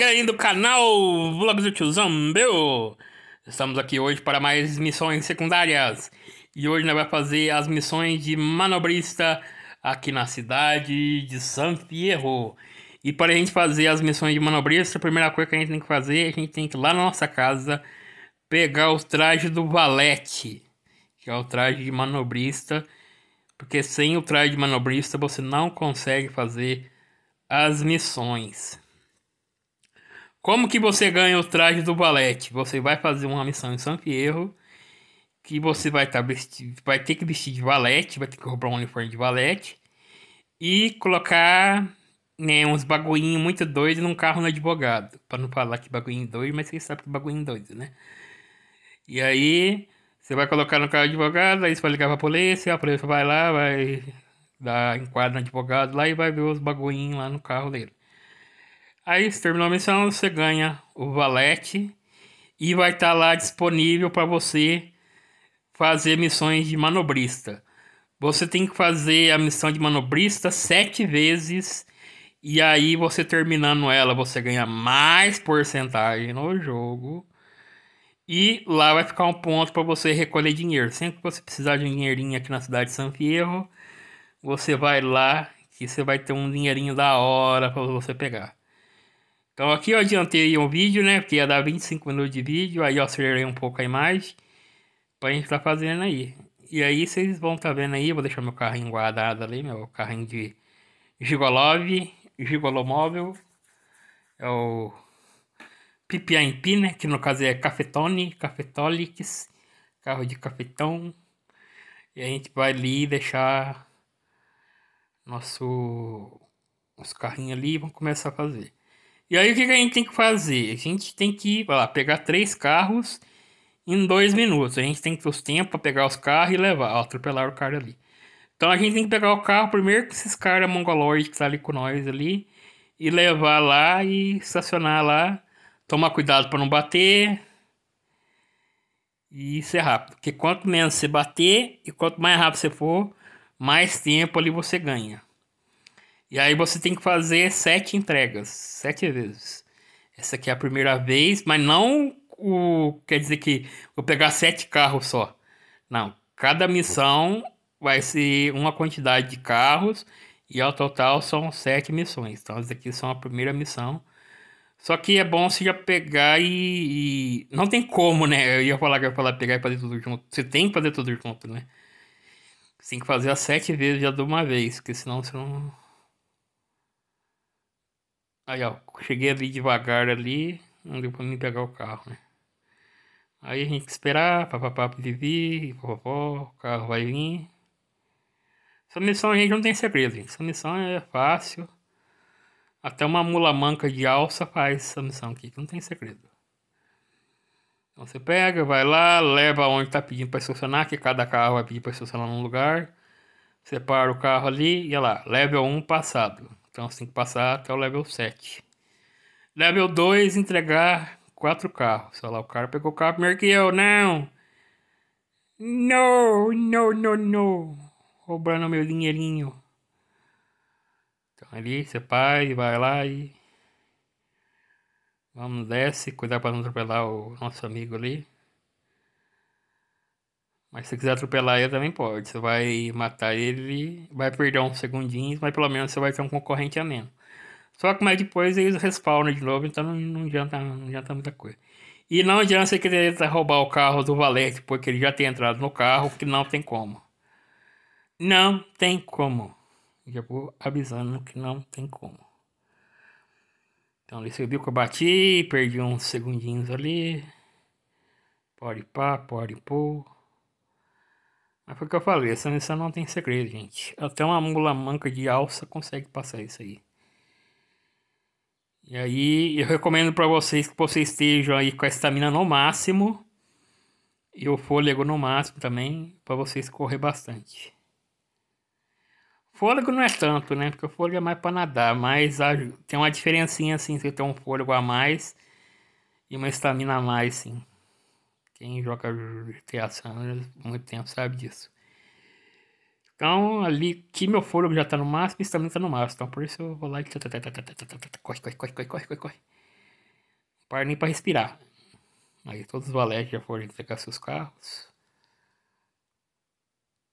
Chega aí do canal Vlogs do Tiozão, meu! Estamos aqui hoje para mais missões secundárias. E hoje nós vamos fazer as missões de manobrista aqui na cidade de San Fierro. E para a gente fazer as missões de manobrista, a primeira coisa que a gente tem que fazer, a gente tem que ir lá na nossa casa pegar o traje do valete, que é o traje de manobrista, porque sem o traje de manobrista você não consegue fazer as missões. Como que você ganha o traje do balete? Você vai fazer uma missão em São Pierro que você vai, tá vai ter que vestir de valete, vai ter que roubar um uniforme de valete e colocar né, uns bagulhinhos muito doidos num carro no advogado. Pra não falar que bagulho doido, mas vocês sabem que bagulho doido, né? E aí, você vai colocar no carro do advogado, aí você vai ligar pra polícia, a polícia vai lá, vai dar enquadro no advogado lá e vai ver os bagulhinhos lá no carro dele. Aí você terminou a missão, você ganha o valete e vai estar tá lá disponível para você fazer missões de manobrista. Você tem que fazer a missão de manobrista sete vezes e aí você terminando ela você ganha mais porcentagem no jogo e lá vai ficar um ponto para você recolher dinheiro. Sempre que você precisar de um dinheirinho aqui na cidade de San Fierro, você vai lá que você vai ter um dinheirinho da hora para você pegar. Então aqui eu adiantei um vídeo, né? Porque ia dar 25 minutos de vídeo, aí eu acelerei um pouco a imagem pra gente tá fazendo aí. E aí vocês vão tá vendo aí, vou deixar meu carrinho guardado ali, meu carrinho de Gigolov, Gigolomóvel, é o Pipiaimpi, né? Que no caso é Cafetone, Cafetolix, carro de cafetão. E a gente vai ali deixar nosso, nosso carrinho ali e vamos começar a fazer. E aí o que, a gente tem que fazer? A gente tem que lá, pegar três carros em dois minutos. A gente tem que ter os tempos para pegar os carros e levar. Ó, atropelar o cara ali. Então a gente tem que pegar o carro primeiro que esses caras mongolóides que tá ali com nós ali. E levar lá e estacionar lá. Tomar cuidado para não bater. E ser rápido. Porque quanto menos você bater e quanto mais rápido você for, mais tempo ali você ganha. E aí você tem que fazer sete entregas, sete vezes. Essa aqui é a primeira vez, mas não o quer dizer que vou pegar sete carros só. Não, cada missão vai ser uma quantidade de carros e ao total são sete missões. Então, essa aqui é são a primeira missão. Só que é bom você já pegar e, e, Não tem como, né? Eu ia falar, que ia falar pegar e fazer tudo junto. Você tem que fazer tudo junto, né? Você tem que fazer as sete vezes já de uma vez, porque senão você não, Aí, ó, cheguei ali devagar ali, não deu pra mim pegar o carro, né? Aí a gente tem que esperar, papapá, pipipi, vovó, o carro vai vir. Essa missão a gente não tem segredo, gente. Essa missão é fácil. Até uma mula manca de alça faz essa missão aqui, que não tem segredo. Então você pega, vai lá, leva onde tá pedindo para estacionar, que cada carro vai pedir para estacionar num lugar. Separa o carro ali e olha lá, leva um passado. Então você tem que passar até o level 7. Level 2, entregar quatro carros. Sei lá, o cara pegou o carro primeiro que eu. Não! Não, não, não, não. Roubando meu dinheirinho. Então ali você pai vai lá e. Vamos, desce, cuidar para não atropelar o nosso amigo ali. Mas se você quiser atropelar ele, também pode. Você vai matar ele, vai perder uns segundinhos, mas pelo menos você vai ter um concorrente a menos. Só que mais depois eles respawnam de novo, então não, não, adianta, não adianta muita coisa. E não adianta você querer roubar o carro do valete, porque ele já tem entrado no carro, que não tem como. Não tem como. Já vou avisando que não tem como. Então ele subiu que eu bati, perdi uns segundinhos ali. Pode pá, pode pôr. Mas foi o que eu falei, essa missão não tem segredo, gente. Até uma mula manca de alça consegue passar isso aí. E aí eu recomendo para vocês que vocês estejam aí com a estamina no máximo e o fôlego no máximo também para vocês correr bastante. Fôlego não é tanto, né? Porque o fôlego é mais para nadar, mas tem uma diferencinha assim, você tem um fôlego a mais e uma estamina a mais, sim. Quem joga GTA San Andreas muito tempo sabe disso. Então, ali, que meu fôlego já tá no máximo, isso também tá no máximo. Então, por isso eu vou lá e... Corre, corre, corre, corre, corre, corre, corre. Não para nem pra respirar. Aí todos os valetes já foram entregar seus carros.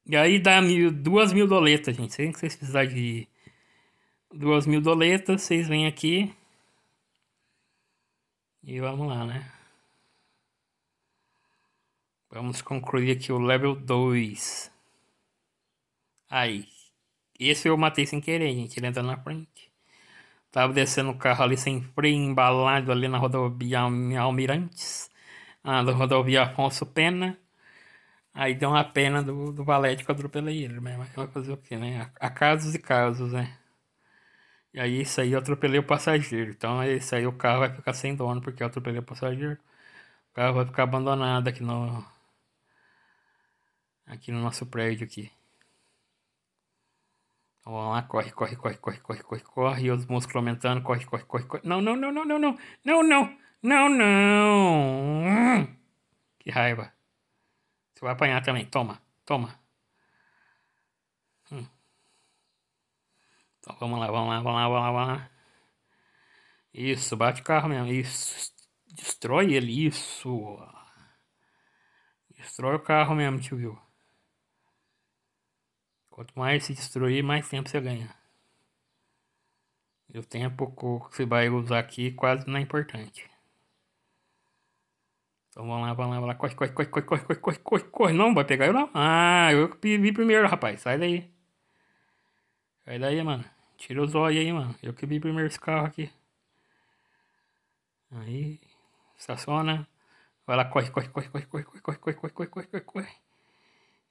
E aí dá mil, duas mil doletas, gente. Sem que vocês precisarem de duas mil doletas, vocês vêm aqui. E vamos lá, né? Vamos concluir aqui o level 2. Aí. Esse eu matei sem querer, gente. Ele entra na frente. Tava descendo o carro ali sem freio, embalado ali na rodovia Almirantes. Ah, da rodovia Afonso Pena. Aí deu uma pena do, do valete que eu atropelei ele, mas vai fazer o que, né? Há casos e casos, né? E aí isso aí eu atropelei o passageiro. Então isso aí o carro vai ficar sem dono porque eu atropelei o passageiro. O carro vai ficar abandonado aqui no, Aqui no nosso prédio aqui. vamos lá, corre, corre, corre, corre, corre, corre, corre. E os músculos aumentando, corre, corre, corre, corre. Não, não, não, não, não, não, não, não, não, não. Que raiva. Você vai apanhar também. Toma, toma. Hum. Então vamos lá, vamos lá, vamos lá, vamos lá, vamos lá. Isso, bate o carro mesmo. Isso. Destrói ele, isso. Destrói o carro mesmo, tio viu? Quanto mais se destruir, mais tempo você ganha. E o tempo que você vai usar aqui quase não é importante. Então vamos lá, vamos lá, vamos lá. Corre, corre, corre, corre, corre, corre, corre, corre, corre. Não, vai pegar eu não. Ah, eu que vi primeiro, rapaz. Sai daí. Sai daí, mano. Tira os olhos aí, mano. Eu que vi primeiro esse carro aqui. Aí, estaciona. Vai lá, corre, corre, corre, corre, corre, corre, corre, corre, corre, corre, corre, corre.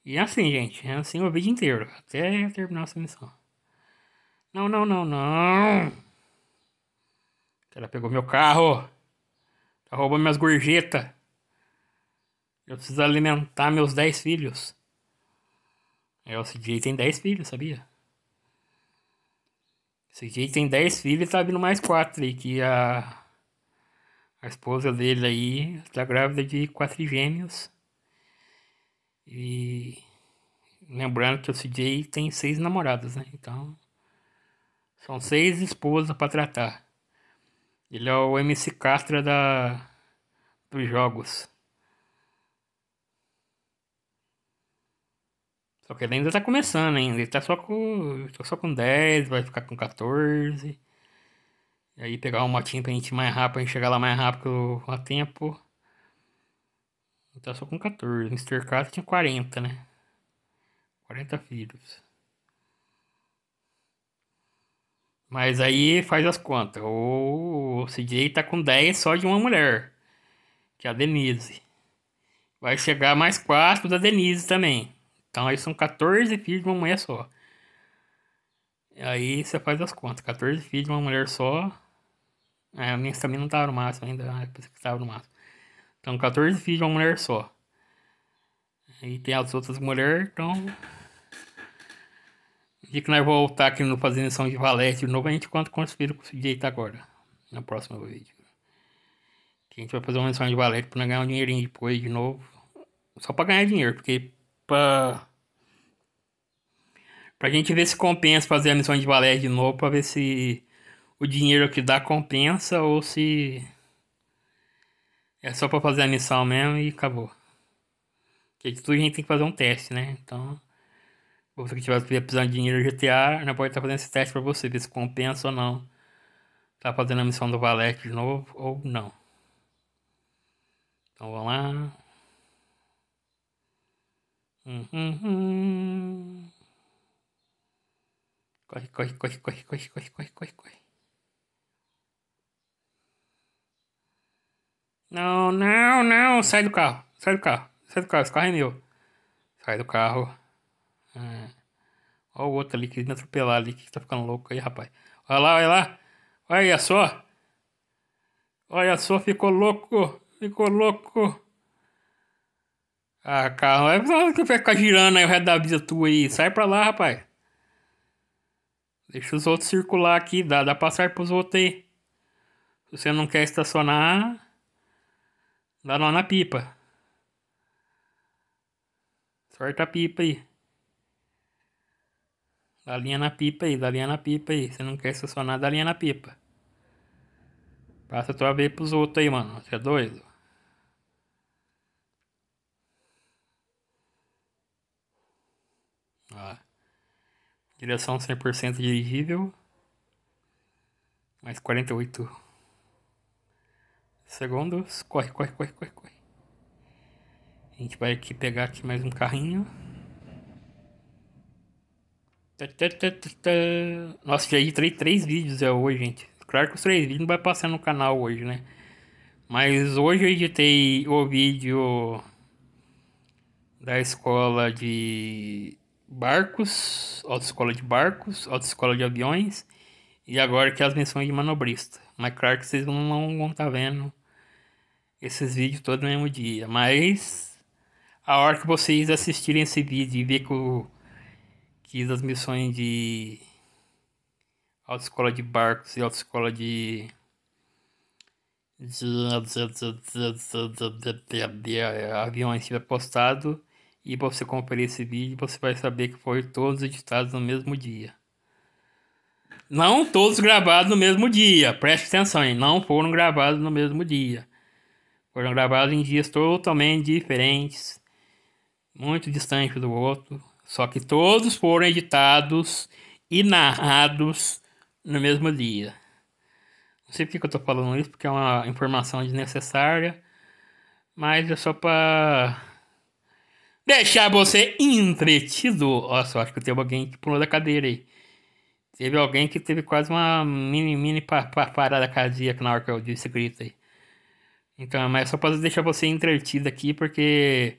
E é assim, gente. É assim o vídeo inteiro. Até terminar essa missão. Não, não, não, não. Ela pegou meu carro. Tá roubando minhas gorjetas. Eu preciso alimentar meus 10 filhos. É, o CJ tem 10 filhos, sabia? O CJ tem 10 filhos e tá vindo mais 4 aí, que a, a esposa dele aí tá grávida de 4 gêmeos. E lembrando que o CJ tem seis namoradas, né? Então são seis esposas para tratar. Ele é o MC Castra da dos jogos. Só que ele ainda tá começando ainda, ele tá só com, tá só com 10, vai ficar com 14. E aí pegar uma motinha pra gente ir mais rápido, a gente chegar lá mais rápido a tempo. Ele tá só com 14. Mr. Catra tinha 40, né? 40 filhos. Mas aí faz as contas. O CJ tá com 10 só de uma mulher. Que é a Denise. Vai chegar mais 4 da Denise também. Então aí são 14 filhos de uma mulher só. Aí você faz as contas. 14 filhos de uma mulher só. É, a minha também não tava no máximo ainda. Né? Eu pensei que tava no máximo. Então, 14 filhos de uma mulher só. E tem as outras mulheres, então. E que nós voltar aqui no fazendo São de Valete de novo, a gente conta quantos filhos conseguir agora. No próximo vídeo. Que a gente vai fazer uma missão de Valete pra ganhar um dinheirinho depois de novo. Só pra ganhar dinheiro, porque pra. Pra gente ver se compensa fazer a missão de Valete de novo, pra ver se o dinheiro que dá compensa ou se é só pra fazer a missão mesmo e acabou. Porque de tudo a gente tem que fazer um teste, né? Então, você que estiver precisando de dinheiro GTA, não pode estar fazendo esse teste pra você, ver se compensa ou não. Tá fazendo a missão do Valete de novo ou não. Então vamos lá. Hum, hum, hum, Corre, corre, corre, corre, corre, corre, corre, corre. Não, não, não. Sai do carro. Sai do carro. Sai do carro. Esse carro é meu. Sai do carro. Hum. Olha o outro ali querendo atropelar ali. Que tá ficando louco aí, rapaz. Olha lá, olha lá. Olha só. Olha só, ficou louco. Ficou louco. Ah, carro. É só que vai ficar girando aí o resto da vida tua aí. Sai pra lá, rapaz. Deixa os outros circular aqui. Dá, dá sair pros outros aí. Se você não quer estacionar... Dá nó na pipa. Sorta a pipa aí. Dá linha na pipa aí, dá linha na pipa aí. Você não quer estacionar, dá linha na pipa. Passa a tua vez pros outros aí, mano. Você é doido? Ó. Direção 100% dirigível. Mais 48 segundos. Corre, corre, corre, corre, corre. A gente vai aqui pegar aqui mais um carrinho. Nossa, já editei três vídeos é hoje, gente. Claro que os três vídeos não vai passar no canal hoje, né? Mas hoje eu editei o vídeo da escola de barcos, autoescola de barcos, autoescola de aviões e agora que é as menções de manobrista. Mas claro que vocês não vão estar tá vendo esses vídeos todo no mesmo dia. Mas a hora que vocês assistirem esse vídeo e ver que, que as missões de autoescola de barcos e autoescola de aviões tiver postado e você conferir esse vídeo, você vai saber que foram todos editados no mesmo dia. Não todos gravados no mesmo dia. Preste atenção, hein? Não foram gravados no mesmo dia. Foram gravados em dias totalmente diferentes, muito distantes do outro. Só que todos foram editados e narrados no mesmo dia. Não sei porque eu estou falando isso, porque é uma informação desnecessária, mas é só para deixar você entretido. Nossa, eu acho que eu tenho alguém que pulou da cadeira aí. Teve alguém que teve quase uma mini, mini parada cardíaca na hora que eu disse grito aí. Então, mas só para deixar você entretido aqui, porque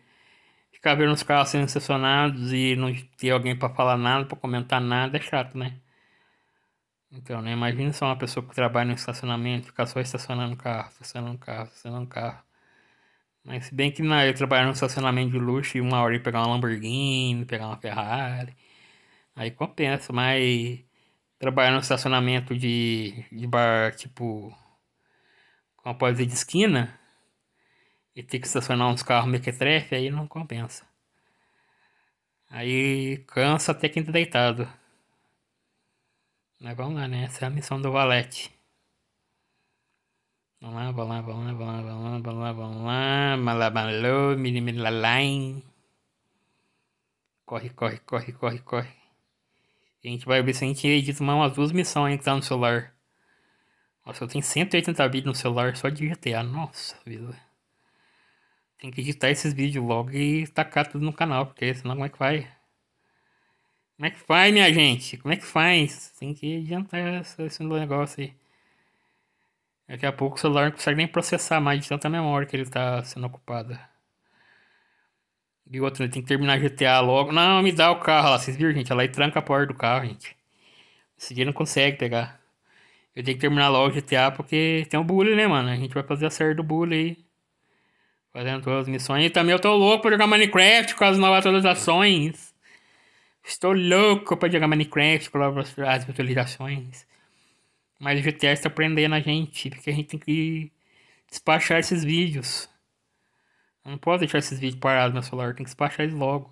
ficar vendo os carros sendo estacionados e não ter alguém para falar nada, para comentar nada, é chato, né? Então, né? Imagina só uma pessoa que trabalha no estacionamento, ficar só estacionando carro, estacionando carro, estacionando carro. Mas se bem que na, eu trabalhar no estacionamento de luxo e uma hora ir pegar uma Lamborghini, pegar uma Ferrari, aí compensa, mas trabalhar no estacionamento de, de bar, tipo, com a pode de esquina, e ter que estacionar uns carros mequetrefe, aí não compensa. Aí cansa até quem tá deitado. Mas vamos lá, né? Essa é a missão do Valete. Vamos lá, vamos lá, vamos lá, vamos lá, vamos lá, vamos lá, vamos lá. Malabalô, milimilalain. Corre, corre, corre, corre, corre. A gente vai ver se a gente desmama umas duas missões que tá no celular. Nossa, eu tenho 180 vídeos no celular só de GTA. Nossa vida. Tem que editar esses vídeos logo e tacar tudo no canal, porque senão como é que vai? Como é que faz, minha gente? Como é que faz? Tem que adiantar esse, negócio aí. Daqui a pouco o celular não consegue nem processar mais de tanta memória que ele tá sendo ocupado. E o outro, tem que terminar GTA logo. Não, me dá o carro lá. Vocês viram, gente? Ela aí tranca a porta do carro, gente. Esse dia não consegue pegar. Eu tenho que terminar logo GTA porque tem um bullying, né, mano? A gente vai fazer a série do bullying aí. Fazendo todas as missões. E também eu tô louco pra jogar Minecraft com as novas atualizações. Estou louco pra jogar Minecraft com as, atualizações. Mas o GTA está prendendo a gente, porque a gente tem que despachar esses vídeos. Eu não posso deixar esses vídeos parados no meu celular, tem que baixar eles logo.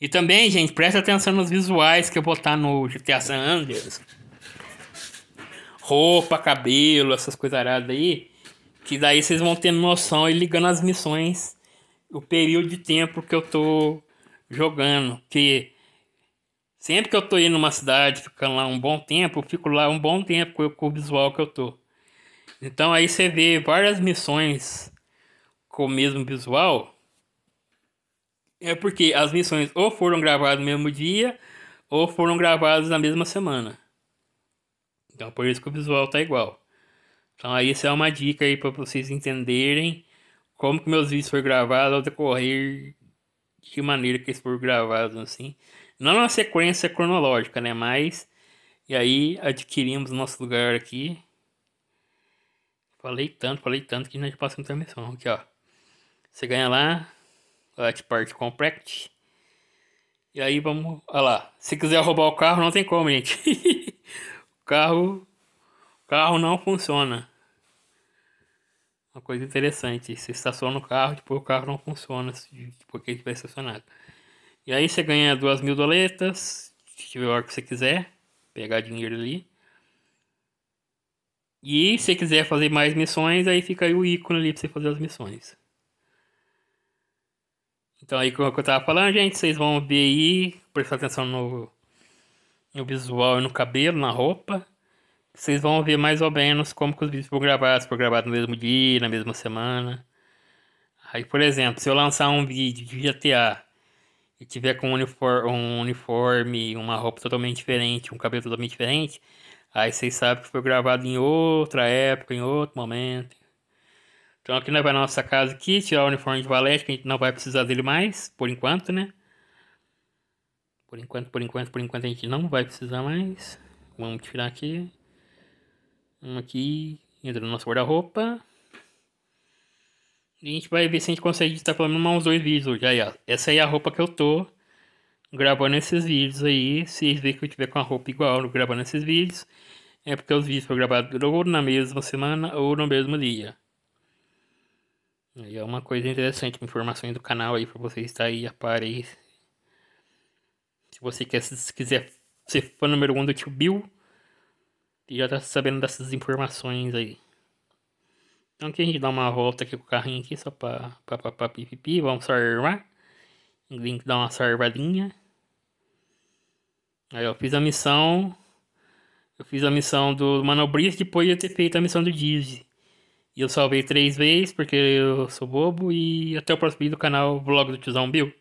E também, gente, presta atenção nos visuais que eu botar no GTA San Andreas. Roupa, cabelo, essas coisas aí. Que daí vocês vão tendo noção e ligando as missões. O período de tempo que eu tô jogando. Que sempre que eu tô indo numa cidade, ficando lá um bom tempo, eu fico lá um bom tempo com o visual que eu tô. Então aí você vê várias missões com o mesmo visual. É porque as missões ou foram gravadas no mesmo dia ou foram gravadas na mesma semana. Então por isso que o visual tá igual. Então aí essa é uma dica aí para vocês entenderem como que meus vídeos foram gravados ao decorrer de que maneira que eles foram gravados assim. Não na sequência cronológica, né, mas e aí adquirimos nosso lugar aqui Falei tanto, falei tanto que passa é passamos transmissão. Aqui, ó. Você ganha lá. At Part Compact. E aí vamos. Olha lá. Se quiser roubar o carro, não tem como, gente. o carro. O carro não funciona. Uma coisa interessante. Você estaciona o carro, depois o carro não funciona. Porque ele vai estacionado. E aí você ganha duas mil doletas. Se tiver hora que você quiser. Pegar dinheiro ali. E se quiser fazer mais missões, aí fica aí o ícone ali pra você fazer as missões. Então aí como eu tava falando, gente, vocês vão ver aí, prestar atenção no, no visual e no cabelo, na roupa. Vocês vão ver mais ou menos como que os vídeos foram gravados, se foram gravados no mesmo dia, na mesma semana. Aí, por exemplo, se eu lançar um vídeo de GTA e tiver com um uniforme, uma roupa totalmente diferente, um cabelo totalmente diferente, Aí vocês sabem que foi gravado em outra época, em outro momento. Então aqui nós vamos na nossa casa aqui, tirar o uniforme de valete, que a gente não vai precisar dele mais, por enquanto, né? Por enquanto, por enquanto, por enquanto a gente não vai precisar mais. Vamos tirar aqui. Vamos aqui, entra no nosso guarda-roupa. E a gente vai ver se a gente consegue editar pelo menos uns dois vídeos hoje. Aí, ó. Essa aí é a roupa que eu tô gravando esses vídeos aí. Se ver que eu tiver com a roupa igual gravando esses vídeos, é porque os vídeos foram gravados ou na mesma semana ou no mesmo dia. E é uma coisa interessante, informações do canal aí para você estar aí a par aí. Se você quer, se quiser ser fã número 1 um do tio Bill, já tá sabendo dessas informações aí. Então aqui a gente dá uma volta aqui com o carrinho aqui só pra, pra, pra, pra pipipi, vamos só armar. Link dá uma sarvadinha. Aí eu fiz a missão. Eu fiz a missão do Manobrista depois de eu ter feito a missão do Dizzy. E eu salvei três vezes porque eu sou bobo. E até o próximo vídeo do canal Vlog do Tiozão Bill.